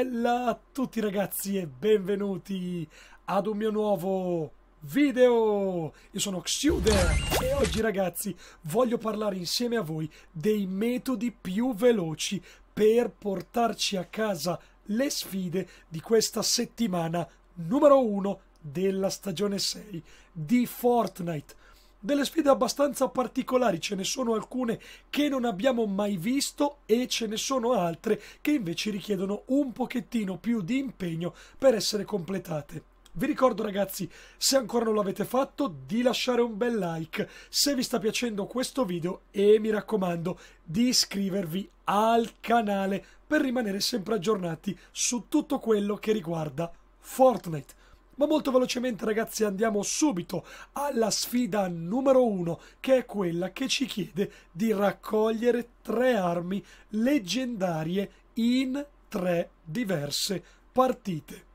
Bella a tutti ragazzi e benvenuti ad un mio nuovo video! Io sono Xuder e oggi ragazzi voglio parlare insieme a voi dei metodi più veloci per portarci a casa le sfide di questa settimana numero 1 della stagione 6 di Fortnite delle sfide abbastanza particolari, ce ne sono alcune che non abbiamo mai visto e ce ne sono altre che invece richiedono un pochettino più di impegno per essere completate. Vi ricordo ragazzi, se ancora non l'avete fatto, di lasciare un bel like se vi sta piacendo questo video e mi raccomando di iscrivervi al canale per rimanere sempre aggiornati su tutto quello che riguarda Fortnite. Ma molto velocemente ragazzi andiamo subito alla sfida numero uno che è quella che ci chiede di raccogliere tre armi leggendarie in tre diverse partite.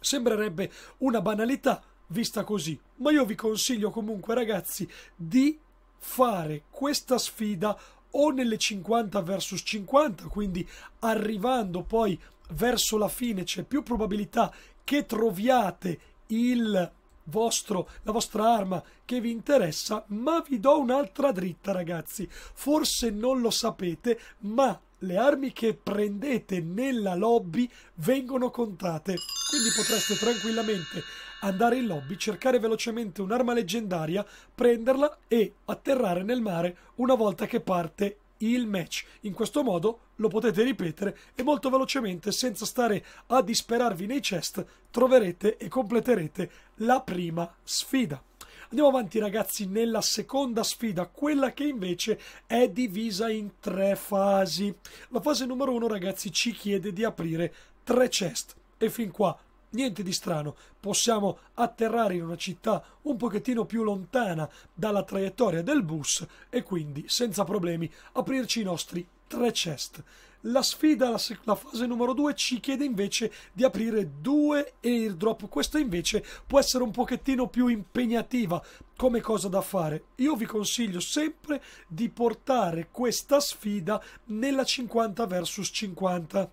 Sembrerebbe una banalità vista così, ma io vi consiglio comunque ragazzi di fare questa sfida o nelle 50 versus 50, quindi arrivando poi verso la fine c'è più probabilità che troviate il vostro, la vostra arma che vi interessa, ma vi do un'altra dritta, ragazzi. Forse non lo sapete, ma le armi che prendete nella lobby vengono contate. Quindi potreste tranquillamente andare in lobby, cercare velocemente un'arma leggendaria, prenderla e atterrare nel mare una volta che parte il match. In questo modo lo potete ripetere e molto velocemente, senza stare a disperarvi nei chest, troverete e completerete la prima sfida. Andiamo avanti ragazzi nella seconda sfida, quella che invece è divisa in tre fasi. La fase numero uno ragazzi ci chiede di aprire tre chest e fin qua niente di strano, possiamo atterrare in una città un pochettino più lontana dalla traiettoria del bus e quindi senza problemi aprirci i nostri tre chest. La sfida, la, la fase numero 2, ci chiede invece di aprire due airdrop. Questa invece può essere un pochettino più impegnativa come cosa da fare. Io vi consiglio sempre di portare questa sfida nella 50 vs 50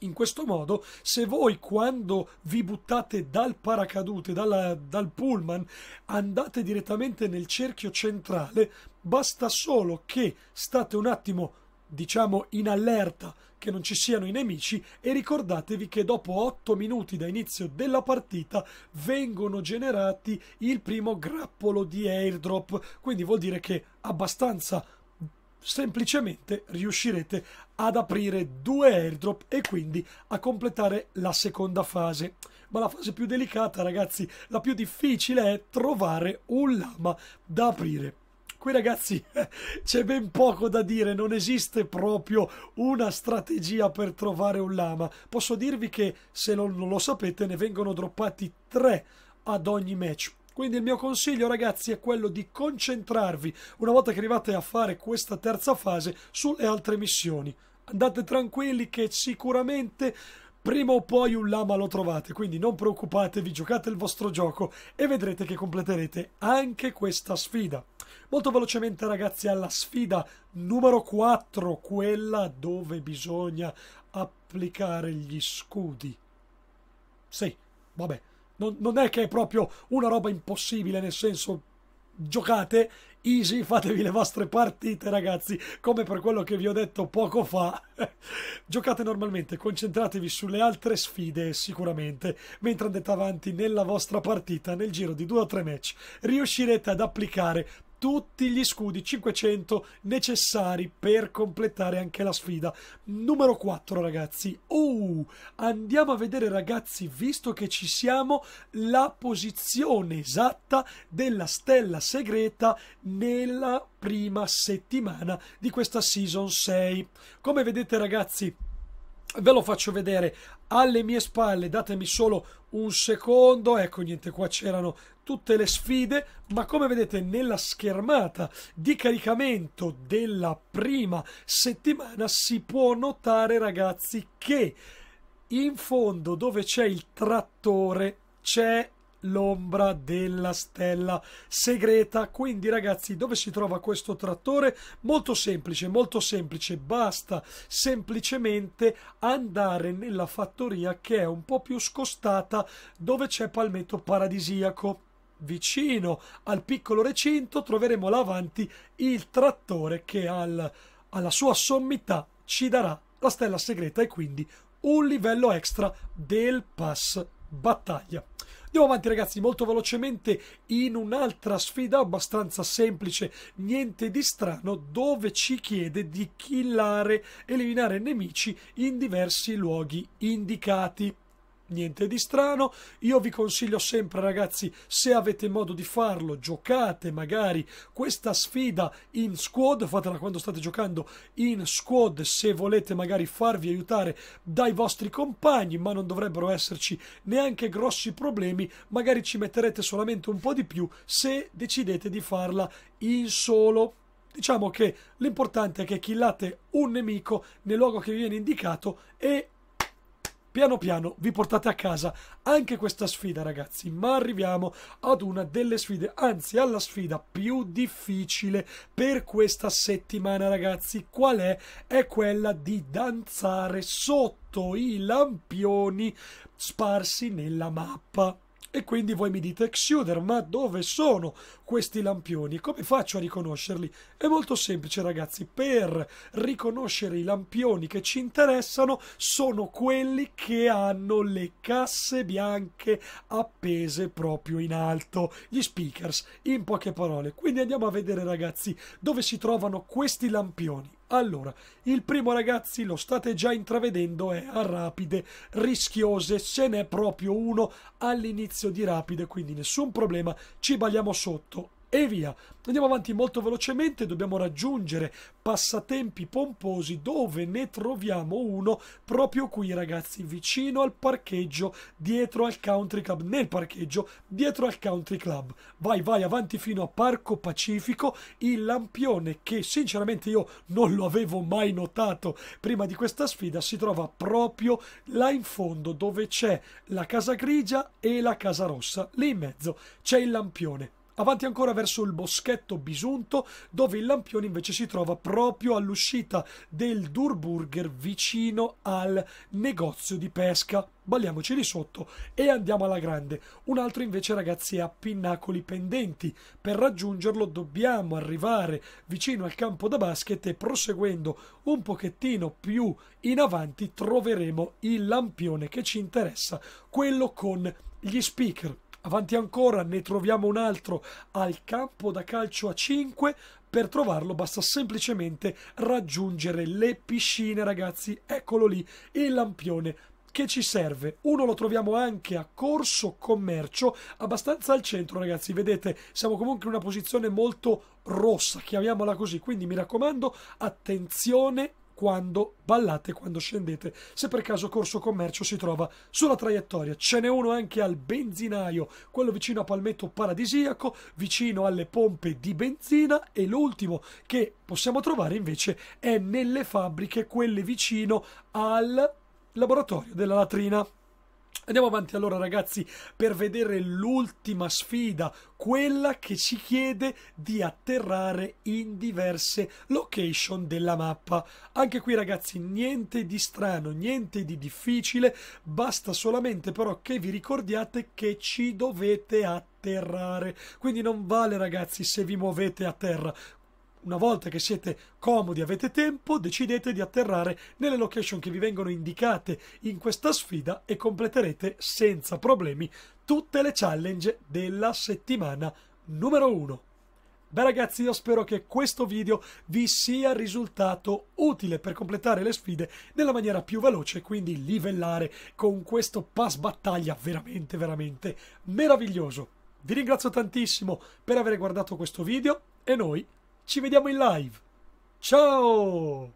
in questo modo, se voi quando vi buttate dal paracadute, dalla, dal pullman, andate direttamente nel cerchio centrale, basta solo che state un attimo diciamo in allerta che non ci siano i nemici e ricordatevi che dopo 8 minuti da inizio della partita vengono generati il primo grappolo di airdrop quindi vuol dire che abbastanza semplicemente riuscirete ad aprire due airdrop e quindi a completare la seconda fase. Ma la fase più delicata, ragazzi, la più difficile è trovare un lama da aprire. Qui ragazzi c'è ben poco da dire, non esiste proprio una strategia per trovare un lama. Posso dirvi che se non lo sapete ne vengono droppati tre ad ogni match quindi il mio consiglio ragazzi è quello di concentrarvi una volta che arrivate a fare questa terza fase sulle altre missioni. Andate tranquilli che sicuramente prima o poi un lama lo trovate, quindi non preoccupatevi, giocate il vostro gioco e vedrete che completerete anche questa sfida. Molto velocemente ragazzi alla sfida numero 4, quella dove bisogna applicare gli scudi. Sì, vabbè, non, non è che è proprio una roba impossibile, nel senso giocate easy, fatevi le vostre partite ragazzi, come per quello che vi ho detto poco fa. giocate normalmente, concentratevi sulle altre sfide sicuramente, mentre andate avanti nella vostra partita nel giro di due o tre match, riuscirete ad applicare tutti gli scudi 500 necessari per completare anche la sfida. Numero 4 ragazzi. Uh, andiamo a vedere ragazzi, visto che ci siamo, la posizione esatta della stella segreta nella prima settimana di questa season 6. Come vedete ragazzi, ve lo faccio vedere alle mie spalle datemi solo un secondo ecco niente qua c'erano tutte le sfide ma come vedete nella schermata di caricamento della prima settimana si può notare ragazzi che in fondo dove c'è il trattore c'è l'ombra della stella segreta quindi ragazzi dove si trova questo trattore molto semplice molto semplice basta semplicemente andare nella fattoria che è un po più scostata dove c'è palmetto paradisiaco vicino al piccolo recinto troveremo là avanti il trattore che al, alla sua sommità ci darà la stella segreta e quindi un livello extra del pass battaglia Andiamo avanti ragazzi molto velocemente in un'altra sfida abbastanza semplice, niente di strano, dove ci chiede di killare, eliminare nemici in diversi luoghi indicati niente di strano. Io vi consiglio sempre, ragazzi, se avete modo di farlo, giocate magari questa sfida in squad. Fatela quando state giocando in squad, se volete magari farvi aiutare dai vostri compagni, ma non dovrebbero esserci neanche grossi problemi. Magari ci metterete solamente un po' di più se decidete di farla in solo diciamo che l'importante è che killate un nemico nel luogo che vi viene indicato e Piano piano vi portate a casa anche questa sfida, ragazzi, ma arriviamo ad una delle sfide, anzi alla sfida più difficile per questa settimana, ragazzi. Qual è? È quella di danzare sotto i lampioni sparsi nella mappa. E quindi voi mi dite, Exuder, ma dove sono questi lampioni? Come faccio a riconoscerli? È molto semplice ragazzi, per riconoscere i lampioni che ci interessano sono quelli che hanno le casse bianche appese proprio in alto, gli speakers, in poche parole. Quindi andiamo a vedere ragazzi dove si trovano questi lampioni. Allora, il primo ragazzi lo state già intravedendo è a rapide, rischiose, se n'è proprio uno all'inizio di rapide, quindi nessun problema, ci balliamo sotto e via. Andiamo avanti molto velocemente, dobbiamo raggiungere passatempi pomposi dove ne troviamo uno proprio qui ragazzi, vicino al parcheggio, dietro al country club, nel parcheggio, dietro al country club. Vai, vai avanti fino a Parco Pacifico, il lampione che sinceramente io non lo avevo mai notato prima di questa sfida si trova proprio là in fondo dove c'è la casa grigia e la casa rossa, lì in mezzo c'è il lampione avanti ancora verso il boschetto bisunto dove il lampione invece si trova proprio all'uscita del Durburger vicino al negozio di pesca. Balliamoci lì sotto e andiamo alla grande. Un altro invece ragazzi è a pinnacoli pendenti. Per raggiungerlo dobbiamo arrivare vicino al campo da basket e proseguendo un pochettino più in avanti troveremo il lampione che ci interessa, quello con gli speaker. Avanti ancora ne troviamo un altro al campo da calcio a 5. Per trovarlo basta semplicemente raggiungere le piscine, ragazzi. Eccolo lì, il lampione che ci serve. Uno lo troviamo anche a Corso Commercio, abbastanza al centro, ragazzi. Vedete, siamo comunque in una posizione molto rossa, chiamiamola così. Quindi mi raccomando, attenzione quando ballate, quando scendete, se per caso Corso Commercio si trova sulla traiettoria. Ce n'è uno anche al benzinaio, quello vicino a Palmetto Paradisiaco, vicino alle pompe di benzina e l'ultimo che possiamo trovare invece è nelle fabbriche, quelle vicino al laboratorio della latrina. Andiamo avanti allora ragazzi per vedere l'ultima sfida, quella che ci chiede di atterrare in diverse location della mappa. Anche qui ragazzi niente di strano, niente di difficile, basta solamente però che vi ricordiate che ci dovete atterrare. Quindi non vale ragazzi se vi muovete a terra, una volta che siete comodi, avete tempo, decidete di atterrare nelle location che vi vengono indicate in questa sfida e completerete senza problemi tutte le challenge della settimana numero 1. Beh ragazzi io spero che questo video vi sia risultato utile per completare le sfide nella maniera più veloce quindi livellare con questo pass battaglia veramente veramente meraviglioso. Vi ringrazio tantissimo per aver guardato questo video e noi ci vediamo in live. Ciao!